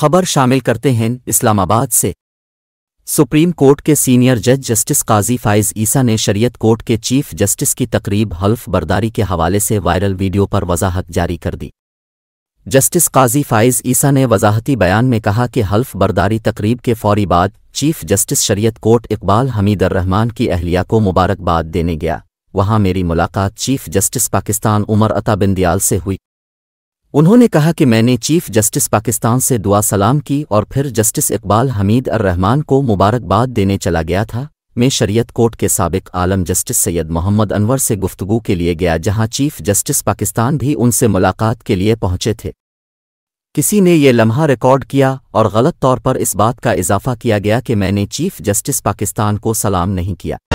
खबर शामिल करते हैं इस्लामाबाद से सुप्रीम कोर्ट के सीनियर जज जस्टिस काजी फाइज ईसा ने शरीयत कोर्ट के चीफ जस्टिस की तकरीब हल्फ बर्दारी के हवाले से वायरल वीडियो पर वजाहत जारी कर दी जस्टिस काजी फाइज ईसा ने वजाहती बयान में कहा कि हल्फ बर्दारी तकरीब के फौरी बाद चीफ जस्टिस शरीयत कोर्ट इकबाल हमीदर रहमान की अहलिया को मुबारकबाद देने गया वहां मेरी मुलाकात चीफ जस्टिस पाकिस्तान उमर अता बिंदयाल से हुई उन्होंने कहा कि मैंने चीफ जस्टिस पाकिस्तान से दुआ सलाम की और फिर जस्टिस इकबाल हमीद अर रहमान को मुबारकबाद देने चला गया था मैं शरीयत कोर्ट के सबक आलम जस्टिस सैयद मोहम्मद अनवर से गुफ्तगू के लिए गया जहां चीफ जस्टिस पाकिस्तान भी उनसे मुलाकात के लिए पहुंचे थे किसी ने ये लम्हा रिकॉर्ड किया और गलत तौर पर इस बात का इजाफा किया गया कि मैंने चीफ जस्टिस पाकिस्तान को सलाम नहीं किया